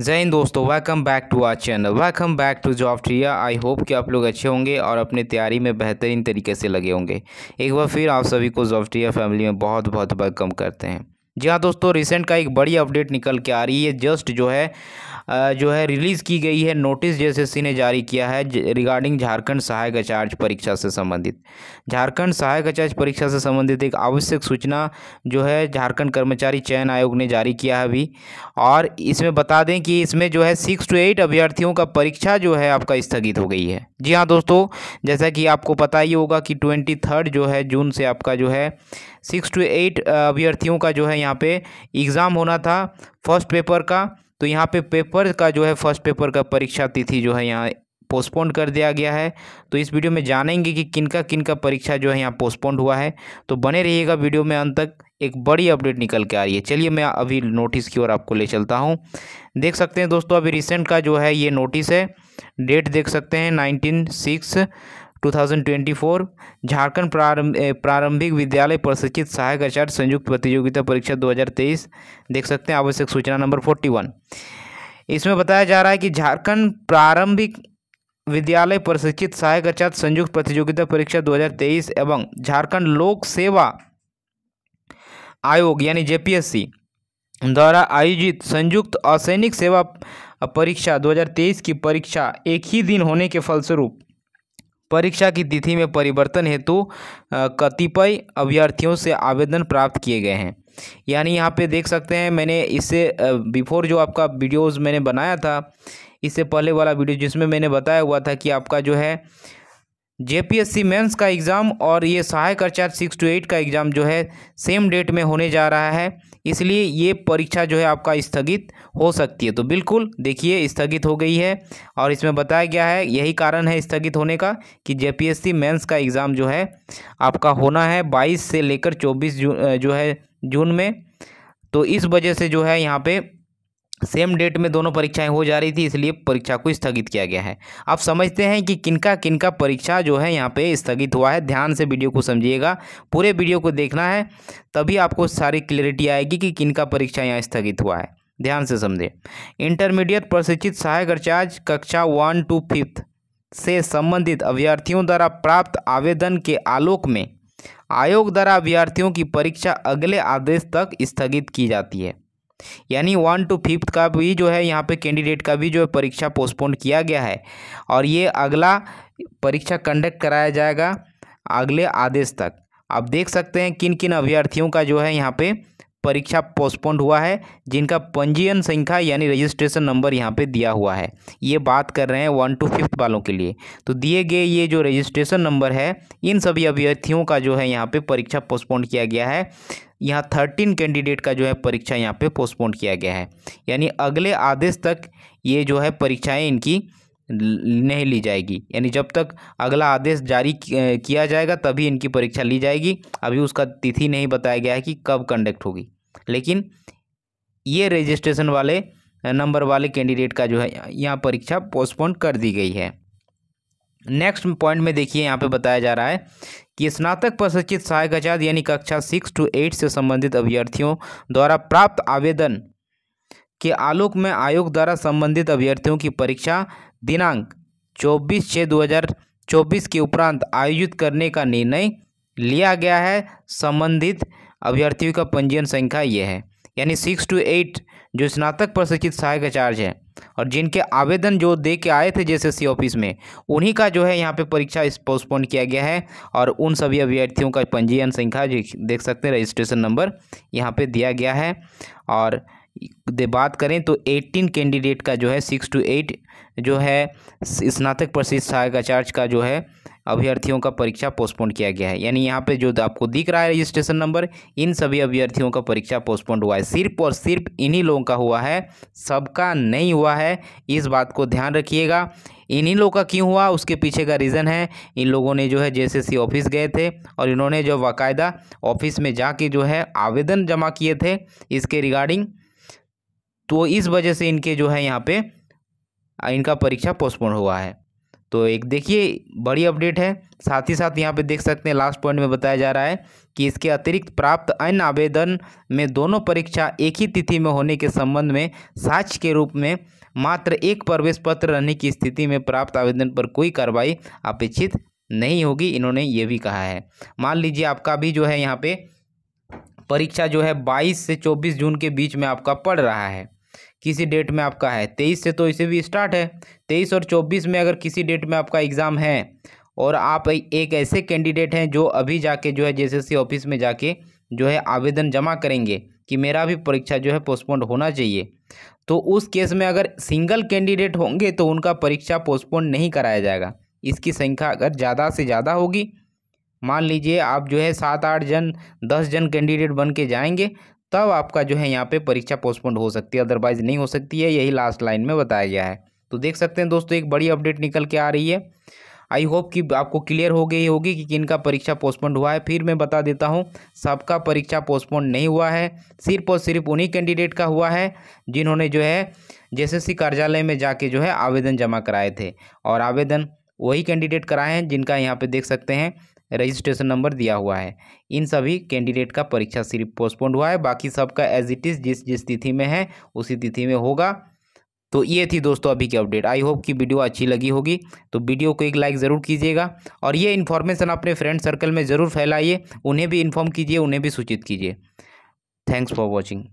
जय हिंद दोस्तों welcome back to our channel welcome back to job ट्रिया आई होप कि आप लोग अच्छे होंगे और अपनी तैयारी में बेहतरीन तरीके से लगे होंगे एक बार फिर आप सभी को जॉब ट्रिया फैमिली में बहुत बहुत वेलकम करते हैं जी हाँ दोस्तों रिसेंट का एक बड़ी अपडेट निकल के आ रही है जस्ट जो है जो है रिलीज़ की गई है नोटिस सी ने जारी किया है रिगार्डिंग झारखंड सहायक आचार्य परीक्षा से संबंधित झारखंड सहायक आचार्य परीक्षा से संबंधित एक आवश्यक सूचना जो है झारखंड कर्मचारी चयन आयोग ने जारी किया है अभी और इसमें बता दें कि इसमें जो है सिक्स टू एट अभ्यर्थियों का परीक्षा जो है आपका स्थगित हो गई है जी हाँ दोस्तों जैसा कि आपको पता ही होगा कि ट्वेंटी थर्ड जो है जून से आपका जो है सिक्स टू एट अभ्यर्थियों का जो है यहाँ पे एग्ज़ाम होना था फर्स्ट पेपर का तो यहाँ पे पेपर का जो है फर्स्ट पेपर का परीक्षा तिथि जो है यहाँ पोस्टपोन्ड कर दिया गया है तो इस वीडियो में जानेंगे कि किनका किनका परीक्षा जो है यहाँ पोस्टपोन्ड हुआ है तो बने रहिएगा वीडियो में अंत तक एक बड़ी अपडेट निकल के आ रही है चलिए मैं अभी नोटिस की ओर आपको ले चलता हूँ देख सकते हैं दोस्तों अभी रिसेंट का जो है ये नोटिस है डेट देख सकते हैं नाइनटीन सिक्स 2024 झारखंड प्रारंभिक विद्यालय प्रशिक्षित सहायक आचार्य संयुक्त प्रतियोगिता परीक्षा 2023 देख सकते हैं आवश्यक सूचना नंबर 41 इसमें बताया जा रहा है कि झारखंड प्रारंभिक विद्यालय प्रशिक्षित सहायक अर्थात संयुक्त प्रतियोगिता परीक्षा 2023 एवं झारखंड लोक सेवा आयोग यानी जेपीएससी द्वारा आयोजित संयुक्त असैनिक सेवा परीक्षा 2023 की परीक्षा एक ही दिन होने के फलस्वरूप परीक्षा की तिथि में परिवर्तन हेतु कतिपय अभ्यर्थियों से आवेदन प्राप्त किए गए हैं यानी यहाँ पे देख सकते हैं मैंने इससे बिफोर जो आपका वीडियोस मैंने बनाया था इससे पहले वाला वीडियो जिसमें मैंने बताया हुआ था कि आपका जो है जेपीएससी मेंस का एग्ज़ाम और ये सहायक अर्चार सिक्स टू एट का एग्ज़ाम जो है सेम डेट में होने जा रहा है इसलिए ये परीक्षा जो है आपका स्थगित हो सकती है तो बिल्कुल देखिए स्थगित हो गई है और इसमें बताया गया है यही कारण है स्थगित होने का कि जेपीएससी मेंस का एग्ज़ाम जो है आपका होना है बाईस से लेकर चौबीस जून जो है जून में तो इस वजह से जो है यहाँ पर सेम डेट में दोनों परीक्षाएं हो जा रही थी इसलिए परीक्षा को स्थगित किया गया है आप समझते हैं कि किनका किनका परीक्षा जो है यहाँ पे स्थगित हुआ है ध्यान से वीडियो को समझिएगा पूरे वीडियो को देखना है तभी आपको सारी क्लियरिटी आएगी कि किनका परीक्षा यहाँ स्थगित हुआ है ध्यान से समझें इंटरमीडिएट प्रशिक्षित सहायक अचार्ज कक्षा वन टू फिफ्थ से संबंधित अभ्यर्थियों द्वारा प्राप्त आवेदन के आलोक में आयोग द्वारा अभ्यर्थियों की परीक्षा अगले आदेश तक स्थगित की जाती है यानी वन टू फिफ्थ का भी जो है यहाँ पे कैंडिडेट का भी जो है परीक्षा पोस्टपोन किया गया है और ये अगला परीक्षा कंडक्ट कराया जाएगा अगले आदेश तक आप देख सकते हैं किन किन अभ्यर्थियों का जो है यहाँ पे परीक्षा पोस्टपोन्ड हुआ है जिनका पंजीयन संख्या यानी रजिस्ट्रेशन नंबर यहाँ पे दिया हुआ है ये बात कर रहे हैं वन टू फिफ्थ वालों के लिए तो दिए गए ये जो रजिस्ट्रेशन नंबर है इन सभी अभ्यर्थियों का जो है यहाँ पे परीक्षा पोस्टपोन किया गया है यहाँ थर्टीन कैंडिडेट का जो है परीक्षा यहाँ पर पोस्टपोन किया गया है यानी अगले आदेश तक ये जो है परीक्षाएँ इनकी नहीं ली जाएगी यानी जब तक अगला आदेश जारी किया जाएगा तभी इनकी परीक्षा ली जाएगी अभी उसका तिथि नहीं बताया गया है कि कब कंडक्ट होगी लेकिन ये रजिस्ट्रेशन वाले नंबर वाले कैंडिडेट का जो है यहाँ परीक्षा पोस्टपोन कर दी गई है नेक्स्ट पॉइंट में देखिए यहाँ पे बताया जा रहा है कि स्नातक प्रशिक्षित सहायक आचार्य यानी कक्षा सिक्स टू एट से संबंधित अभ्यर्थियों द्वारा प्राप्त आवेदन के आलोक में आयोग द्वारा संबंधित अभ्यर्थियों की परीक्षा दिनांक चौबीस छः दो हज़ार चौबीस के उपरांत आयोजित करने का निर्णय लिया गया है संबंधित अभ्यर्थियों का पंजीयन संख्या ये है यानी सिक्स टू एट जो स्नातक प्रशिक्षित सहायक आचार्य है और जिनके आवेदन जो दे के आए थे सी ऑफिस में उन्हीं का जो है यहाँ पे परीक्षा इस पोस्टपोन किया गया है और उन सभी अभ्यर्थियों का पंजीयन संख्या देख सकते हैं रजिस्ट्रेशन नंबर यहाँ पे दिया गया है और दे बात करें तो 18 कैंडिडेट का जो है सिक्स टू एट जो है स्नातक प्रशिष्ट सहायक आचार्य का जो है अभ्यर्थियों का परीक्षा पोस्टपोन किया गया है यानी यहाँ पे जो आपको दिख रहा है रजिस्ट्रेशन नंबर इन सभी अभ्यर्थियों का परीक्षा पोस्टपोन हुआ है सिर्फ और सिर्फ इन्हीं लोगों का हुआ है सबका नहीं हुआ है इस बात को ध्यान रखिएगा इन्हीं लोगों का क्यों हुआ उसके पीछे का रीज़न है इन लोगों ने जो है जे ऑफिस गए थे और इन्होंने जो बाकायदा ऑफिस में जाके जो है आवेदन जमा किए थे इसके रिगार्डिंग तो इस वजह से इनके जो है यहाँ पे इनका परीक्षा पोस्टपोन हुआ है तो एक देखिए बड़ी अपडेट है साथ ही साथ यहाँ पे देख सकते हैं लास्ट पॉइंट में बताया जा रहा है कि इसके अतिरिक्त प्राप्त अन्य आवेदन में दोनों परीक्षा एक ही तिथि में होने के संबंध में साक्ष के रूप में मात्र एक प्रवेश पत्र रहने की स्थिति में प्राप्त आवेदन पर कोई कार्रवाई अपेक्षित नहीं होगी इन्होंने ये भी कहा है मान लीजिए आपका भी जो है यहाँ पे परीक्षा जो है 22 से 24 जून के बीच में आपका पड़ रहा है किसी डेट में आपका है तेईस से तो इसे भी स्टार्ट है तेईस और चौबीस में अगर किसी डेट में आपका एग्ज़ाम है और आप एक ऐसे कैंडिडेट हैं जो अभी जाके जो है जेएसएससी ऑफिस में जाके जो है आवेदन जमा करेंगे कि मेरा भी परीक्षा जो है पोस्टपोन्ड होना चाहिए तो उस केस में अगर सिंगल कैंडिडेट होंगे तो उनका परीक्षा पोस्टपोन्ड नहीं कराया जाएगा इसकी संख्या अगर ज़्यादा से ज़्यादा होगी मान लीजिए आप जो है सात आठ जन दस जन कैंडिडेट बन के जाएंगे तब आपका जो है यहाँ पे परीक्षा पोस्टपोन हो सकती है अदरवाइज़ नहीं हो सकती है यही लास्ट लाइन में बताया गया है तो देख सकते हैं दोस्तों एक बड़ी अपडेट निकल के आ रही है आई होप कि आपको क्लियर हो गई होगी कि किन का परीक्षा पोस्टपोन हुआ है फिर मैं बता देता हूँ सबका परीक्षा पोस्टपोन नहीं हुआ है सिर्फ और सिर्फ उन्हीं कैंडिडेट का हुआ है जिन्होंने जो है जेएसएससी कार्यालय में जाके जो है आवेदन जमा कराए थे और आवेदन वही कैंडिडेट कराए हैं जिनका यहाँ पे देख सकते हैं रजिस्ट्रेशन नंबर दिया हुआ है इन सभी कैंडिडेट का परीक्षा सिर्फ पोस्टपोन हुआ है बाकी सबका एज इट इज़ जिस जिस तिथि में है उसी तिथि में होगा तो ये थी दोस्तों अभी की अपडेट आई होप कि वीडियो अच्छी लगी होगी तो वीडियो को एक लाइक ज़रूर कीजिएगा और ये इन्फॉर्मेशन अपने फ्रेंड सर्कल में ज़रूर फैलाइए उन्हें भी इन्फॉर्म कीजिए उन्हें भी सूचित कीजिए थैंक्स फॉर वॉचिंग